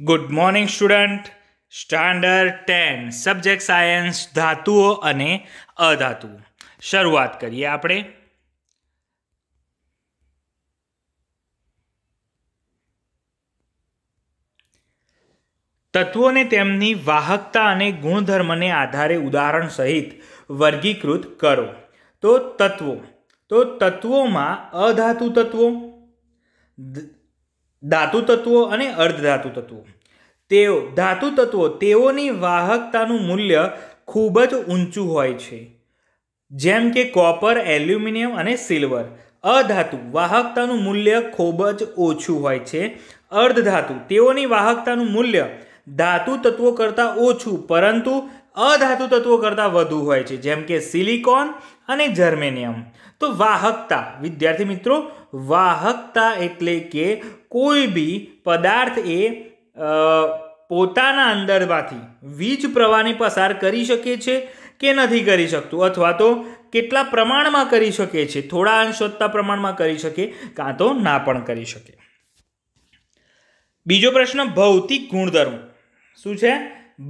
good morning student standard ten subject science ધાતુઓ અને અધાતુઓ શરૂઆત કરીએ આપણે તત્વોને તેમની વાહકતા અને ગુણધર્મને આધારે ઉદાહરણ સહિત વર્ગીકૃત કરો તો તત્વો તો તત્વોમાં અધાતુ તત્વો ધાતુ તત્વો અને અર્ધધાતુ તત્વો તેઓ ધાતુ તત્વો તેઓની વાહકતાનું મૂલ્ય ખૂબ જ ઊંચું હોય છે જેમ કે કોપર એલ્યુમિનિયમ અને સિલ્વર અધાતુ વાહકતાનું મૂલ્ય ખૂબ જ ઓછું હોય છે અર્ધધાતુ તેઓની વાહકતાનું મૂલ્ય ધાતુ તત્વો કરતાં ઓછું પરંતુ અધાતુ તત્વો કરતાં વધુ હોય છે જેમ કે સિલિકોન અને જર્મેનિયમ તો વાહકતા વિદ્યાર્થી મિત્રો વાહકતા એટલે કે કોઈ બી પદાર્થ એ પોતાના અંદરમાંથી વીજ પ્રવાહને પસાર કરી શકે છે કે નથી કરી શકતું અથવા તો કેટલા પ્રમાણમાં કરી શકે છે થોડા અંશ વધતા પ્રમાણમાં કરી શકે કાં તો ના પણ કરી શકે બીજો પ્રશ્ન ભૌતિક ગુણધર્મો શું છે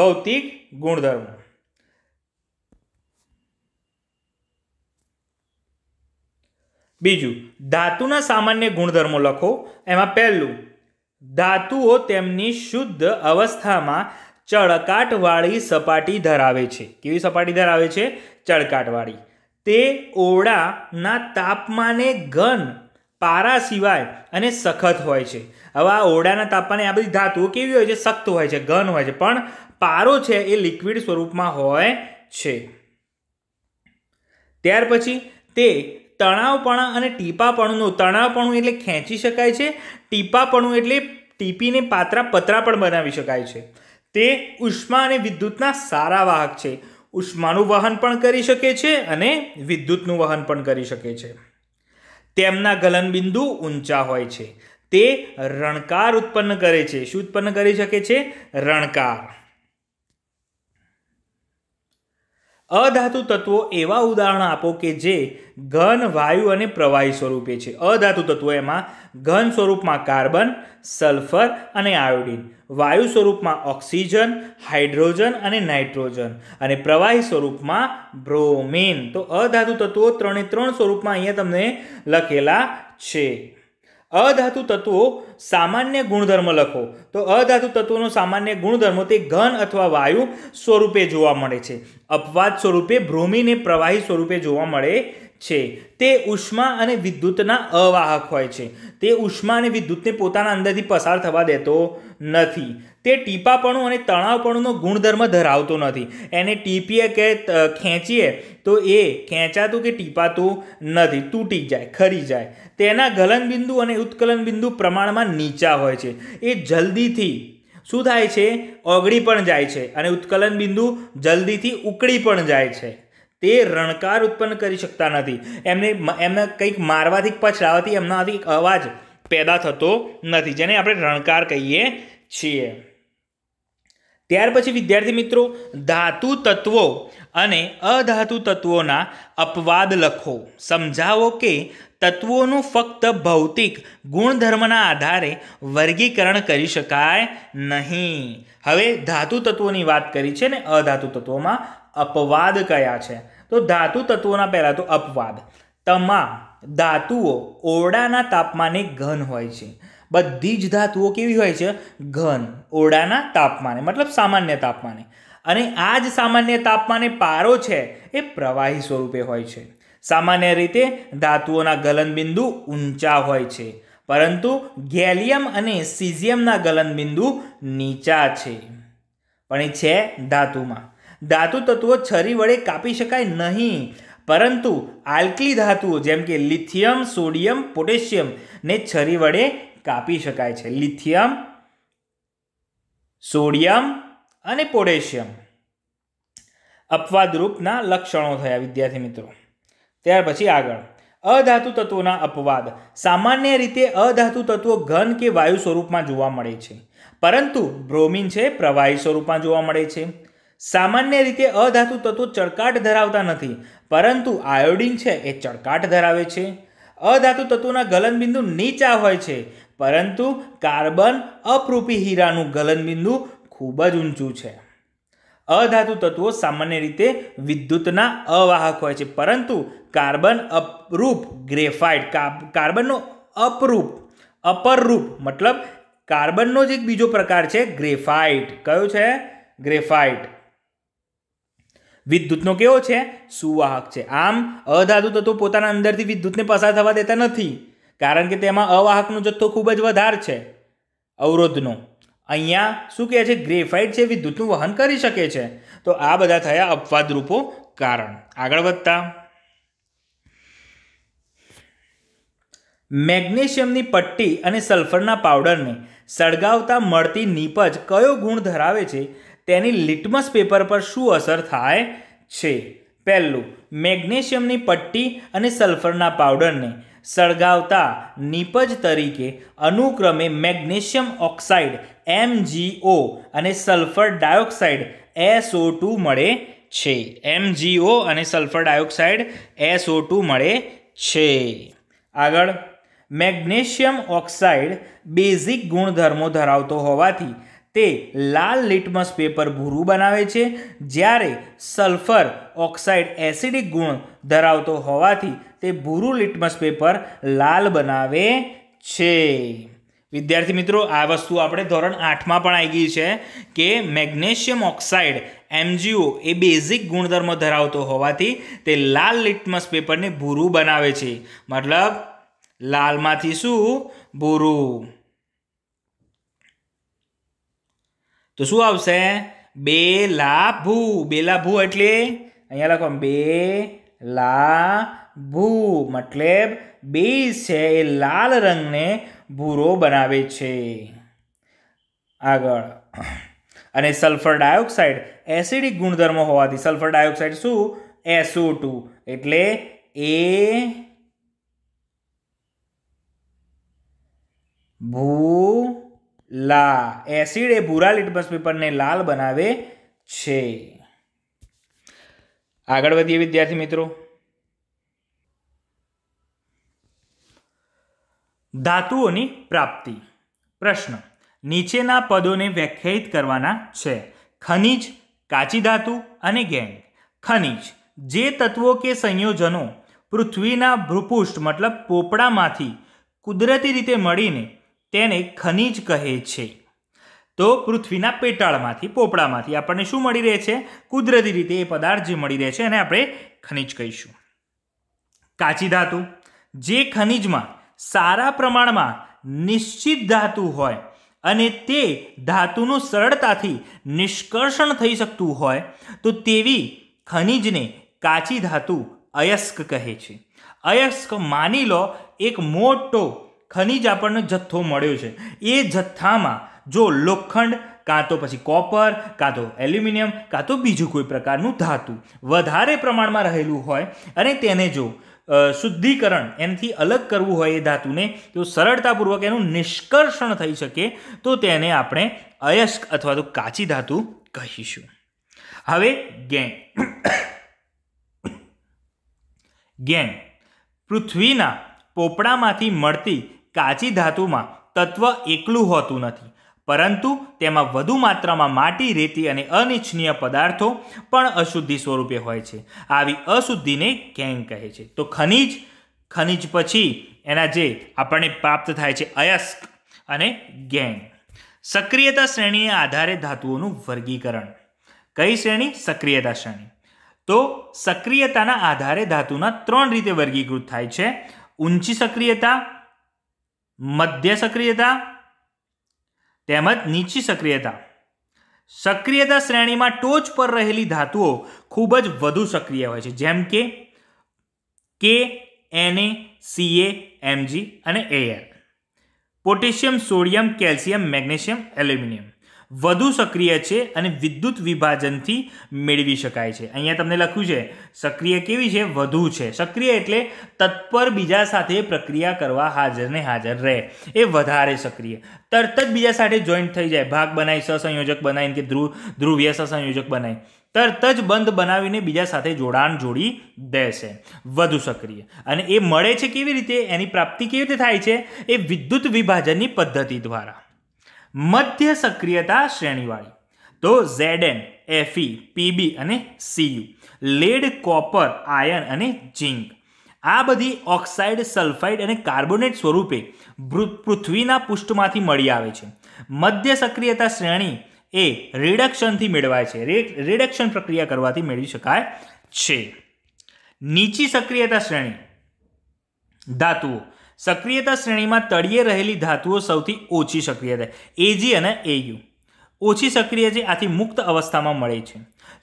ભૌતિક ગુણધર્મ બીજું ધાતુના સામાન્ય ગુણધર્મો લખો એમાં પહેલું ધાતુઓ તેમની શુદ્ધ અવસ્થામાં ચળકાટવાળી સપાટી ધરાવે છે કેવી સપાટી ધરાવે છે ચળકાટવાળી તે ઓરડાના તાપમાને ઘન પારા સિવાય અને સખત હોય છે હવે આ ઓરડાના તાપમાને આ બધી ધાતુઓ કેવી હોય છે સખ્ત હોય છે ઘન હોય છે પણ પારો છે એ લિક્વિડ સ્વરૂપમાં હોય છે ત્યાર પછી તે તણાવપણા અને ટીપાપણું તણાવપણું એટલે ખેંચી શકાય છે ટીપાપણું એટલે ટીપીને પાતરા પતરા પણ બનાવી શકાય છે તે ઉષ્મા અને વિદ્યુતના સારા વાહક છે ઉષ્માનું વહન પણ કરી શકે છે અને વિદ્યુતનું વહન પણ કરી શકે છે તેમના ગલનબિંદુ ઊંચા હોય છે તે રણકાર ઉત્પન્ન કરે છે શું ઉત્પન્ન કરી શકે છે રણકાર અધાતુ તત્વો એવા ઉદાહરણ આપો કે જે ઘન વાયુ અને પ્રવાહી સ્વરૂપે છે અધાતુ તત્વો એમાં ઘન સ્વરૂપમાં કાર્બન સલ્ફર અને આયોડિન વાયુ સ્વરૂપમાં ઓક્સિજન હાઇડ્રોજન અને નાઇટ્રોજન અને પ્રવાહી સ્વરૂપમાં બ્રોમેન તો અધાતુ તત્વો ત્રણે ત્રણ સ્વરૂપમાં અહીંયા તમને લખેલા છે અધાતુ તત્વો સામાન્ય ગુણધર્મ લખો તો અધાતુ તત્વોનો સામાન્ય ગુણધર્મો તે ઘન અથવા વાયુ સ્વરૂપે જોવા મળે છે અપવાદ સ્વરૂપે ભ્રોમીને પ્રવાહી સ્વરૂપે જોવા મળે છે તે ઉષ્મા અને વિદ્યુતના અવાહક હોય છે તે ઉષ્મા અને વિદ્યુતને પોતાના અંદરથી પસાર થવા દેતો નથી તે ટીપાપણું અને તણાવપણુંનો ગુણધર્મ ધરાવતો નથી એને ટીપીએ કે ખેંચીએ તો એ ખેંચાતું કે ટીપાતું નથી તૂટી જાય ખરી જાય તેના ગલનબિંદુ અને ઉત્કલન બિંદુ પ્રમાણમાં નીચા હોય છે એ જલ્દીથી શું થાય છે ઓગળી પણ જાય છે અને ઉત્કલન બિંદુ જલ્દીથી ઉકળી પણ જાય છે તે રણકાર ઉત્પન્ન કરી શકતા નથી એમને એમને કંઈક મારવાથી પછડાવાથી એમનાથી અવાજ પેદા થતો નથી જેને આપણે રણકાર કહીએ છીએ ત્યાર પછી વિદ્યાર્થી મિત્રો ધાતુ તત્વો અને અધાતુ તત્વોના અપવાદ લખો સમજાવો કે તત્વોનું ફક્ત ભૌતિક ગુણધર્મના આધારે વર્ગીકરણ કરી શકાય નહીં હવે ધાતુ તત્વોની વાત કરી છે ને અધાતુ તત્વોમાં અપવાદ કયા છે તો ધાતુ તત્વોના પહેલાં તો અપવાદ તમામ ધાતુઓ ઓરડાના તાપમાને ઘન હોય છે બધી જ ધાતુઓ કેવી હોય છે ઘન ઓરડાના તાપમાને મતલબ સામાન્ય તાપમાને અને આ જ સામાન્ય તાપમાને પારો છે એ પ્રવાહી સ્વરૂપે હોય છે સામાન્ય રીતે ધાતુઓના ગલનબિંદુ ઊંચા હોય છે પરંતુ ગેલિયમ અને સિઝિયમના ગલનબિંદુ નીચા છે પણ એ છે ધાતુમાં ધાતુ તત્વો છરી વડે કાપી શકાય નહીં પરંતુ આલ્કલી ધાતુઓ જેમ કે લિથિયમ સોડિયમ પોટેશિયમ ને છરી વડે કાપી શકાય છે લિથિયમ સોડિયમ અને પોટેશિયમ અપવાદરૂપના લક્ષણો થયા વિદ્યાર્થી મિત્રો ત્યાર પછી આગળ અધાતુ તત્વોના અપવાદ સામાન્ય રીતે અધાતુ તત્વો ઘન કે વાયુ સ્વરૂપમાં જોવા મળે છે પરંતુ બ્રોમિન છે પ્રવાહી સ્વરૂપમાં જોવા મળે છે સામાન્ય રીતે અધાતુ તત્વો ચળકાટ ધરાવતા નથી પરંતુ આયોડિન છે એ ચળકાટ ધરાવે છે અધાતુ તત્વોના ગલનબિંદુ નીચા હોય છે પરંતુ કાર્બન અપરૂપી હીરાનું ગલનબિંદુ ખૂબ જ ઊંચું છે અધાતુ તત્વો સામાન્ય રીતે વિદ્યુતના અવાહક હોય છે પરંતુ કાર્બન અપરૂપ ગ્રેફાઇટ કાર્બનનો અપરૂપ અપરરૂપ મતલબ કાર્બનનો જ એક બીજો પ્રકાર છે ગ્રેફાઇટ કયો છે ગ્રેફાઇટ વિદ્યુતનો કેવો છે સુવાહક છે આમ અધાતુ તત્વો પોતાના અંદરથી વિદ્યુતને પસાર થવા દેતા નથી કારણ કે તેમાં અવાહકનો જથ્થો ખૂબ જ વધારે છે અવરોધનો અહીંયા શું કહે છે ગ્રેફાઇટ છે વિદ્યુતનું વહન કરી શકે છે તો આ બધા થયા અપવાદરૂપો કારણ આગળ વધતા મેગ્નેશિયમની પટ્ટી અને સલ્ફરના પાવડરને સળગાવતા મળતી નીપજ કયો ગુણ ધરાવે છે તેની લિટમસ પેપર પર શું અસર થાય છે પહેલું મેગ્નેશિયમની પટ્ટી અને સલ્ફરના પાવડરને સળગાવતા નીપજ તરીકે અનુક્રમે મેગ્નેશિયમ ઓક્સાઇડ એમજીઓ અને સલ્ફર ડાયોક્સાઇડ એસઓ ટુ મળે છે એમજીઓ અને સલ્ફર ડાયોક્સાઇડ એસઓ ટુ મળે છે આગળ મેગ્નેશિયમ ઓક્સાઇડ બેઝિક ગુણધર્મો ધરાવતો હોવાથી તે લાલ લિટમસ પેપર ભૂરું બનાવે છે જ્યારે સલ્ફર ઓક્સાઇડ એસિડિક ગુણ ધરાવતો હોવાથી તે ભૂરું લિટમસ પેપર લાલ બનાવે છે વિદ્યાર્થી મિત્રો આ વસ્તુ આપણે ધોરણ આઠમાં પણ આવી ગઈ છે કે મેગ્નેશિયમ ઓક્સાઇડ એમજીઓ એ બેઝિક ગુણધર્મો ધરાવતો હોવાથી તે લાલ લિટમસ પેપરને ભૂરું બનાવે છે મતલબ લાલમાંથી શું ભૂરું તો શું આવશે બે લાભુ બે લાભુ એટલે અહીંયા લખો બે લા ભૂ મતલબ બે છે એ લાલ રંગને ભૂરો બનાવે છે આગળ અને સલ્ફર ડાયોક્સાઇડ એસિડિક ગુણધર્મો હોવાથી સલ્ફર ડાયોક્સાઇડ શું એસઓ ટુ એટલે એ ભૂ લા એસિડ એ ભૂરા લિટમસ પેપરને લાલ બનાવે છે આગળ વધીએ વિદ્યાર્થી મિત્રો ધાતુઓની પ્રાપ્તિ પ્રશ્ન નીચેના પદોને વ્યાખ્યાયિત કરવાના છે ખનિજ કાચી ધાતુ અને ગેંગ ખનિજ જે તત્વો કે સંયોજનો પૃથ્વીના ભૂપૃષ્ઠ મતલબ પોપડામાંથી કુદરતી રીતે મળીને તેને ખનિજ કહે છે તો પૃથ્વીના પેટાળમાંથી પોપડામાંથી આપણને શું મળી રહે છે કુદરતી રીતે એ પદાર્થ જે મળી રહે છે એને આપણે ખનિજ કહીશું કાચી ધાતુ જે ખનિજમાં સારા પ્રમાણમાં નિશ્ચિત ધાતુ હોય અને તે ધાતુનું સરળતાથી નિષ્કર્ષણ થઈ શકતું હોય તો તેવી ખનિજને કાચી ધાતુ અયસ્ક કહે છે અયસ્ક માની લો એક મોટો ખનિજ આપણને જથ્થો મળ્યો છે એ જથ્થામાં જો લોખંડ કાં તો પછી કોપર કાં તો એલ્યુમિનિયમ કાં તો બીજું કોઈ પ્રકારનું ધાતુ વધારે પ્રમાણમાં રહેલું હોય અને તેને જો શુદ્ધિકરણ એનાથી અલગ કરવું હોય એ ધાતુને તો સરળતાપૂર્વક એનું નિષ્કર્ષણ થઈ શકે તો તેને આપણે અયસ્ક અથવા તો કાચી ધાતુ કહીશું હવે ગેંગ ગેંગ પૃથ્વીના પોપડામાંથી મળતી કાચી ધાતુમાં તત્વ એકલું હોતું નથી પરંતુ તેમાં વધુ માત્રામાં માટી રેતી અને અનિચ્છનીય પદાર્થો પણ અશુદ્ધિ સ્વરૂપે હોય છે આવી અશુદ્ધિને ગેંગ કહે છે તો ખનિજ ખનિજ પછી એના જે આપણને પ્રાપ્ત થાય છે અયસ્ક અને ગેંગ સક્રિયતા શ્રેણીના આધારે ધાતુઓનું વર્ગીકરણ કઈ શ્રેણી સક્રિયતા શ્રેણી તો સક્રિયતાના આધારે ધાતુના ત્રણ રીતે વર્ગીકૃત થાય છે ઊંચી સક્રિયતા મધ્ય સક્રિયતા તેમજ નીચી સક્રિયતા સક્રિયતા શ્રેણીમાં ટોચ પર રહેલી ધાતુઓ ખૂબ જ વધુ સક્રિય હોય છે જેમ કે કે એને સીએ એમજી અને એયર potassium sodium calcium magnesium aluminium વધુ સક્રિય છે અને વિદ્યુત વિભાજનથી મેળવી શકાય છે અહીંયા તમને લખ્યું છે સક્રિય કેવી છે વધુ છે સક્રિય એટલે તત્પર બીજા સાથે પ્રક્રિયા કરવા હાજર ને હાજર રહે એ વધારે સક્રિય તરત જ બીજા સાથે જોઈન્ટ થઈ જાય ભાગ બનાવી સસંયોજક બનાવીને કે ધ્રુવ ધ્રુવીય સસંયોજક બનાવી તરત જ બંધ બનાવીને બીજા સાથે જોડાણ જોડી દેશે વધુ સક્રિય અને એ મળે છે કેવી રીતે એની પ્રાપ્તિ કેવી રીતે થાય છે એ વિદ્યુત વિભાજનની પદ્ધતિ દ્વારા મધ્ય સક્રિયતા શ્રેણીવાળી તો ઝેડએન એફઈ પીબી અને સીયુ લેડ કોપર આયર્ન અને ઝીંક આ બધી ઓક્સાઇડ સલ્ફાઇડ અને કાર્બોનેટ સ્વરૂપે પૃથ્વીના પુષ્ટમાંથી મળી આવે છે મધ્ય સક્રિયતા શ્રેણી એ રિડક્શનથી મેળવાય છે રિડક્શન પ્રક્રિયા કરવાથી મેળવી શકાય છે નીચી સક્રિયતા શ્રેણી ધાતુઓ સક્રિયતા શ્રેણીમાં તળિયે રહેલી ધાતુઓ સૌથી ઓછી સક્રિય થાય એજી અને એયુ ઓછી સક્રિય છે આથી મુક્ત અવસ્થામાં મળે છે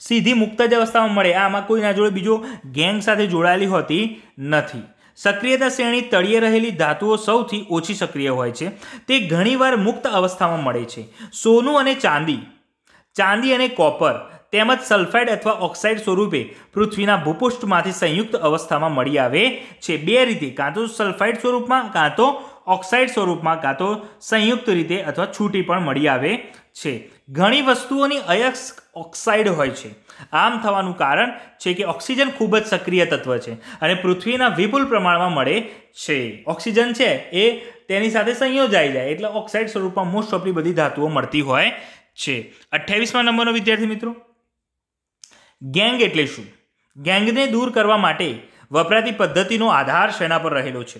સીધી મુક્ત જ અવસ્થામાં મળે આમાં કોઈના જોડે બીજો ગેંગ સાથે જોડાયેલી હોતી નથી સક્રિયતા શ્રેણી તળિયે રહેલી ધાતુઓ સૌથી ઓછી સક્રિય હોય છે તે ઘણીવાર મુક્ત અવસ્થામાં મળે છે સોનું અને ચાંદી ચાંદી અને કોપર તેમજ સલ્ફાઇડ અથવા ઓક્સાઇડ સ્વરૂપે પૃથ્વીના ભૂપૃષ્ઠમાંથી સંયુક્ત અવસ્થામાં મળી આવે છે બે રીતે કાં તો સલ્ફાઇડ સ્વરૂપમાં કાં તો ઓક્સાઇડ સ્વરૂપમાં કાં તો સંયુક્ત રીતે અથવા છૂટી પણ મળી આવે છે ઘણી વસ્તુઓની અયક્ષ ઓક્સાઇડ હોય છે આમ થવાનું કારણ છે કે ઓક્સિજન ખૂબ જ સક્રિય તત્વ છે અને પૃથ્વીના વિપુલ પ્રમાણમાં મળે છે ઓક્સિજન છે એ તેની સાથે સંયોજાઈ જાય એટલે ઓક્સાઇડ સ્વરૂપમાં મોસ્ટ ઓફલી બધી ધાતુઓ મળતી હોય છે અઠ્યાવીસમાં નંબરનો વિદ્યાર્થી મિત્રો ગેંગ એટલે શું ગેંગને દૂર કરવા માટે વપરાતી પદ્ધતિનો આધાર શેના પર રહેલો છે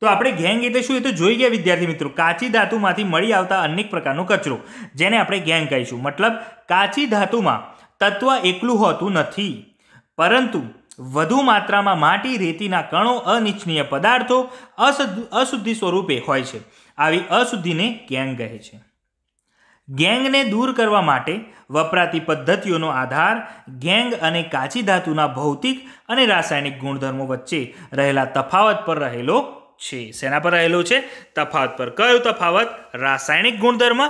તો આપણે ગેંગ એટલે શું એ તો જોઈ ગયા વિદ્યાર્થી મિત્રો કાચી ધાતુમાંથી મળી આવતા અનેક પ્રકારનો કચરો જેને આપણે ગેંગ કહીશું મતલબ કાચી ધાતુમાં તત્વ એકલું હોતું નથી પરંતુ વધુ માત્રામાં માટી રેતીના કણો અનિચ્છનીય પદાર્થો અશુદ્ધિ સ્વરૂપે હોય છે આવી અશુદ્ધિને ગેંગ કહે છે ગેંગને દૂર કરવા માટે વપરાતી પદ્ધતિઓનો આધાર ગેંગ અને કાચી ધાતુના ભૌતિક અને રાસાયણિક ગુણધર્મો વચ્ચે રહેલા તફાવત પર રહેલો છે શેના પર રહેલો છે તફાવત પર કયો તફાવત રાસાયણિક ગુણધર્મ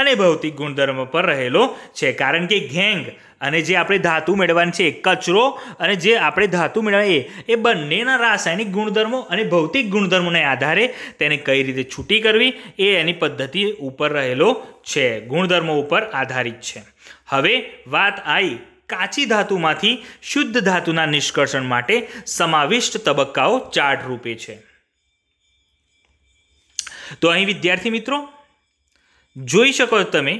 અને ભૌતિક ગુણધર્મ પર રહેલો છે કારણ કે ઘેંગ અને જે આપણે ધાતુ મેળવવાની છે કચરો અને જે આપણે ધાતુ મેળવીએ એ બંનેના રાસાયણિક ગુણધર્મો અને ભૌતિક ગુણધર્મોને આધારે તેને કઈ રીતે છૂટી કરવી એ એની પદ્ધતિ ઉપર રહેલો છે ગુણધર્મો ઉપર આધારિત છે હવે વાત આવી કાચી ધાતુમાંથી શુદ્ધ ધાતુના નિષ્કર્ષણ માટે સમાવિષ્ટ તબક્કાઓ ચાર્ટ રૂપે છે તો અહીં વિદ્યાર્થી મિત્રો જોઈ શકો તમે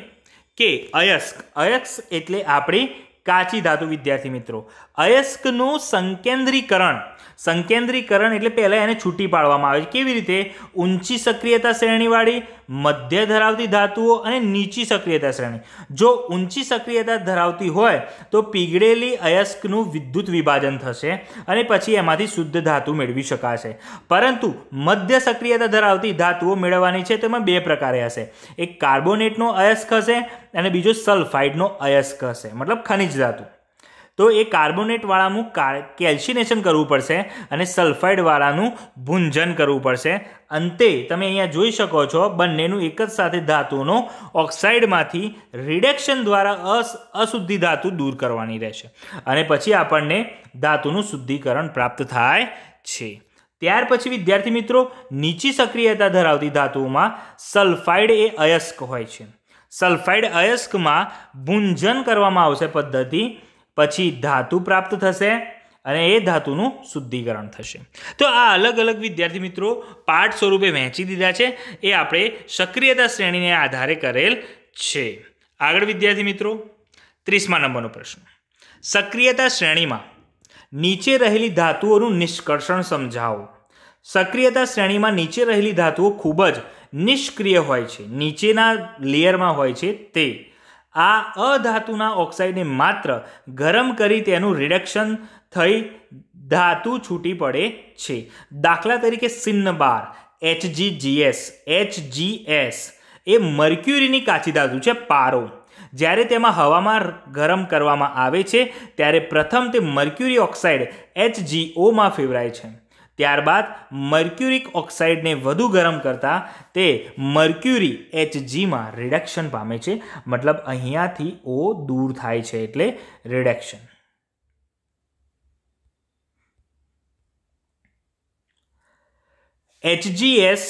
કે અયસ્ક અયસ્ક એટલે આપણી કાચી ધાતુ વિદ્યાર્થી મિત્રો અયસ્કનું સંકેન્દ્રીકરણ સંકેન્દ્રીકરણ એટલે પહેલાં એને છૂટી પાડવામાં આવે છે કેવી રીતે ઊંચી સક્રિયતા શ્રેણીવાળી મધ્ય ધરાવતી ધાતુઓ અને નીચી સક્રિયતા શ્રેણી જો ઊંચી સક્રિયતા ધરાવતી હોય તો પીગળેલી અયસ્કનું વિદ્યુત વિભાજન થશે અને પછી એમાંથી શુદ્ધ ધાતુ મેળવી શકાશે પરંતુ મધ્ય સક્રિયતા ધરાવતી ધાતુઓ મેળવવાની છે તેમાં બે પ્રકારે હશે એક કાર્બોનેટનો અયસ્ક હશે અને બીજો સલ્ફાઇડનો અયસ્ક હશે મતલબ ખનિજ ધાતુ તો એ કાર્બોનેટવાળાનું કેલ્શિનેશન કરવું પડશે અને સલ્ફાઇડવાળાનું ભૂંજન કરવું પડશે અંતે તમે અહીંયા જોઈ શકો છો બંનેનું એક જ સાથે ધાતુનો ઓક્સાઇડમાંથી રિડેક્શન દ્વારા અસ અશુદ્ધિ ધાતુ દૂર કરવાની રહેશે અને પછી આપણને ધાતુનું શુદ્ધિકરણ પ્રાપ્ત થાય છે ત્યાર પછી વિદ્યાર્થી મિત્રો નીચી સક્રિયતા ધરાવતી ધાતુઓમાં સલ્ફાઇડ એ અયસ્ક હોય છે સલ્ફાઇડ અયસ્કમાં ભૂંજન કરવામાં આવશે પદ્ધતિ પછી ધાતુ પ્રાપ્ત થશે અને એ ધાતુનું શુદ્ધિકરણ થશે તો આ અલગ અલગ વિદ્યાર્થી મિત્રો પાઠ સ્વરૂપે વહેંચી દીધા છે એ આપણે સક્રિયતા શ્રેણીને આધારે કરેલ છે આગળ વિદ્યાર્થી મિત્રો ત્રીસમા નંબરનો પ્રશ્ન સક્રિયતા શ્રેણીમાં નીચે રહેલી ધાતુઓનું નિષ્કર્ષણ સમજાવો સક્રિયતા શ્રેણીમાં નીચે રહેલી ધાતુઓ ખૂબ જ નિષ્ક્રિય હોય છે નીચેના લેયરમાં હોય છે તે આ અધાતુના ઓક્સાઇડને માત્ર ગરમ કરી તેનું રિડક્શન થઈ ધાતુ છૂટી પડે છે દાખલા તરીકે સિન્નબાર એચજીજીએસ એચજીએસ એ મર્ક્યુરીની કાચી ધાતુ છે પારો જ્યારે તેમાં હવામાં ગરમ કરવામાં આવે છે ત્યારે પ્રથમ તે મર્ક્યુરી ઓક્સાઇડ એચજીઓમાં ફેવરાય છે ત્યારબાદ મર્ક્યુરિક ઓક્સાઇડને વધુ ગરમ કરતાં તે મર્ક્યુરી એચજીમાં રિડક્શન પામે છે મતલબ અહીંયાથી ઓ દૂર થાય છે એટલે રિડક્શન એચજીએસ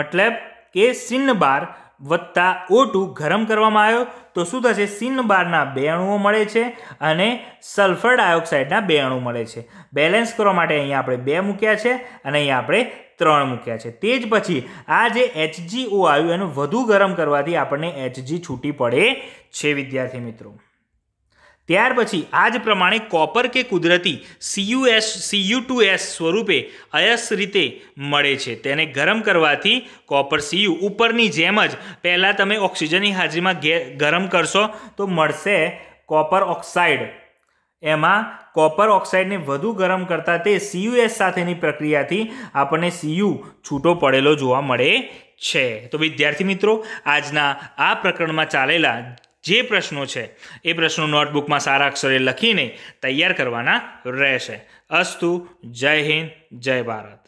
મતલબ કે સિન્નબાર વત્તા ઓ ગરમ કરવામાં આવ્યો તો શું થશે સિન બારના બે અણુઓ મળે છે અને સલ્ફર ડાયોક્સાઇડના બે અણુ મળે છે બેલેન્સ કરવા માટે અહીંયા આપણે બે મૂક્યા છે અને અહીંયા આપણે ત્રણ મૂક્યા છે તે જ પછી આ જે એચજીઓ આવ્યું એનું વધુ ગરમ કરવાથી આપણને એચજી છૂટી પડે છે વિદ્યાર્થી મિત્રો ત્યાર પછી આ જ પ્રમાણે કોપર કે કુદરતી સીયુએસ સીયુ ટુ એસ સ્વરૂપે અયસ રીતે મળે છે તેને ગરમ કરવાથી કોપર સીયુ ઉપરની જેમ જ પહેલાં તમે ઓક્સિજનની હાજરીમાં ગરમ કરશો તો મળશે કોપર ઓક્સાઇડ એમાં કોપર ઓક્સાઇડને વધુ ગરમ કરતાં તે સીયુએસ સાથેની પ્રક્રિયાથી આપણને સીયુ છૂટો પડેલો જોવા મળે છે તો વિદ્યાર્થી મિત્રો આજના આ પ્રકરણમાં ચાલેલા જે પ્રશ્નો છે એ પ્રશ્નો નોટબુકમાં સારા અક્ષરે લખીને તૈયાર કરવાના રહેશે અસ્તુ જય હિન્દ જય ભારત